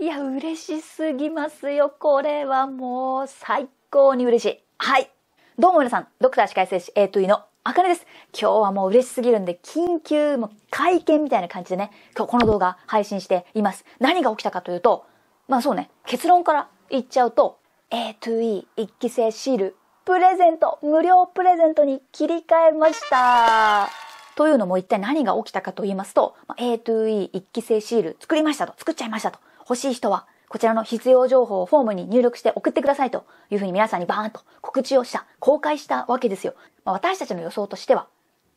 いや、嬉しすぎますよ。これはもう最高に嬉しい。はい。どうも皆さん、ドクター歯科衛生士 A 2 E のあかねです。今日はもう嬉しすぎるんで、緊急、もう会見みたいな感じでね、今日この動画配信しています。何が起きたかというと、まあそうね、結論から言っちゃうと、A 2 E 一期生シール、プレゼント、無料プレゼントに切り替えました。というのも一体何が起きたかと言いますと、A 2 E 一期生シール作りましたと、作っちゃいましたと。欲しい人は、こちらの必要情報をフォームに入力して送ってくださいというふうに皆さんにバーンと告知をした、公開したわけですよ。まあ、私たちの予想としては、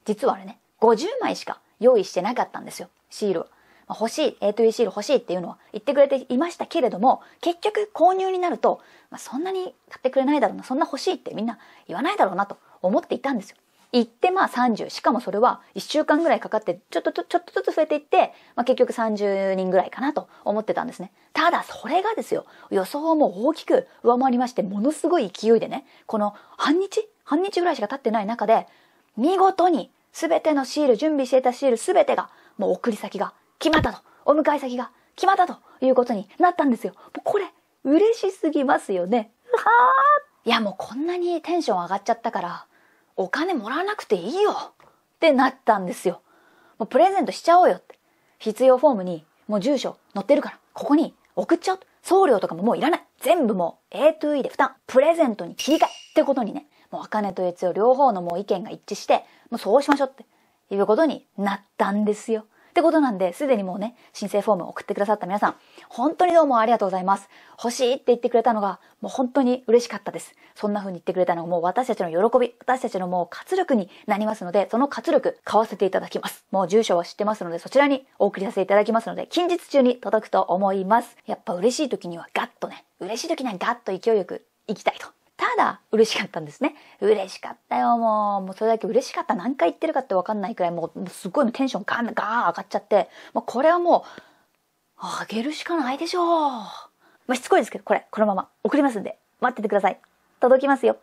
実はあれね、50枚しか用意してなかったんですよ、シールは。まあ、欲しい、A 2いうシール欲しいっていうのは言ってくれていましたけれども、結局購入になると、まあ、そんなに買ってくれないだろうな、そんな欲しいってみんな言わないだろうなと思っていたんですよ。行ってまあ30。しかもそれは1週間ぐらいかかって、ちょっとちょっとずつ増えていって、まあ、結局30人ぐらいかなと思ってたんですね。ただそれがですよ、予想もう大きく上回りまして、ものすごい勢いでね、この半日半日ぐらいしか経ってない中で、見事に全てのシール、準備していたシール全てが、もう送り先が決まったと、お迎え先が決まったということになったんですよ。これ、嬉しすぎますよね。はあいやもうこんなにテンション上がっちゃったから、お金もらわなくていいよってなったんですよ。もうプレゼントしちゃおうよって。必要フォームにもう住所載ってるから、ここに送っちゃおう。送料とかももういらない。全部もう A 2 E で負担。プレゼントに切り替えってことにね、もうお金とつよ両方のもう意見が一致して、もうそうしましょうっていうことになったんですよ。ってことなんで、すでにもうね、申請フォームを送ってくださった皆さん、本当にどうもありがとうございます。欲しいって言ってくれたのが、もう本当に嬉しかったです。そんな風に言ってくれたのがもう私たちの喜び、私たちのもう活力になりますので、その活力、買わせていただきます。もう住所は知ってますので、そちらにお送りさせていただきますので、近日中に届くと思います。やっぱ嬉しい時にはガッとね、嬉しい時にはガッと勢いよく行きたいとただ、嬉しかったんですね。嬉しかったよ、もう。もうそれだけ嬉しかった。何回言ってるかってわかんないくらい、もう、もうすごいテンションガーン、ガーン上がっちゃって、もうこれはもう、あげるしかないでしょう。まあ、しつこいですけど、これ、このまま送りますんで、待っててください。届きますよ。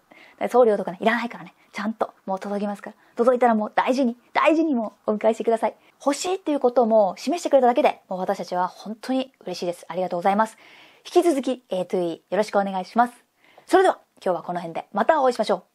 送料とかね、いらないからね。ちゃんと、もう届きますから。届いたらもう大事に、大事にもうお迎えしてください。欲しいっていうことをもう示してくれただけで、もう私たちは本当に嬉しいです。ありがとうございます。引き続き A2E よろしくお願いします。それでは今日はこの辺でまたお会いしましょう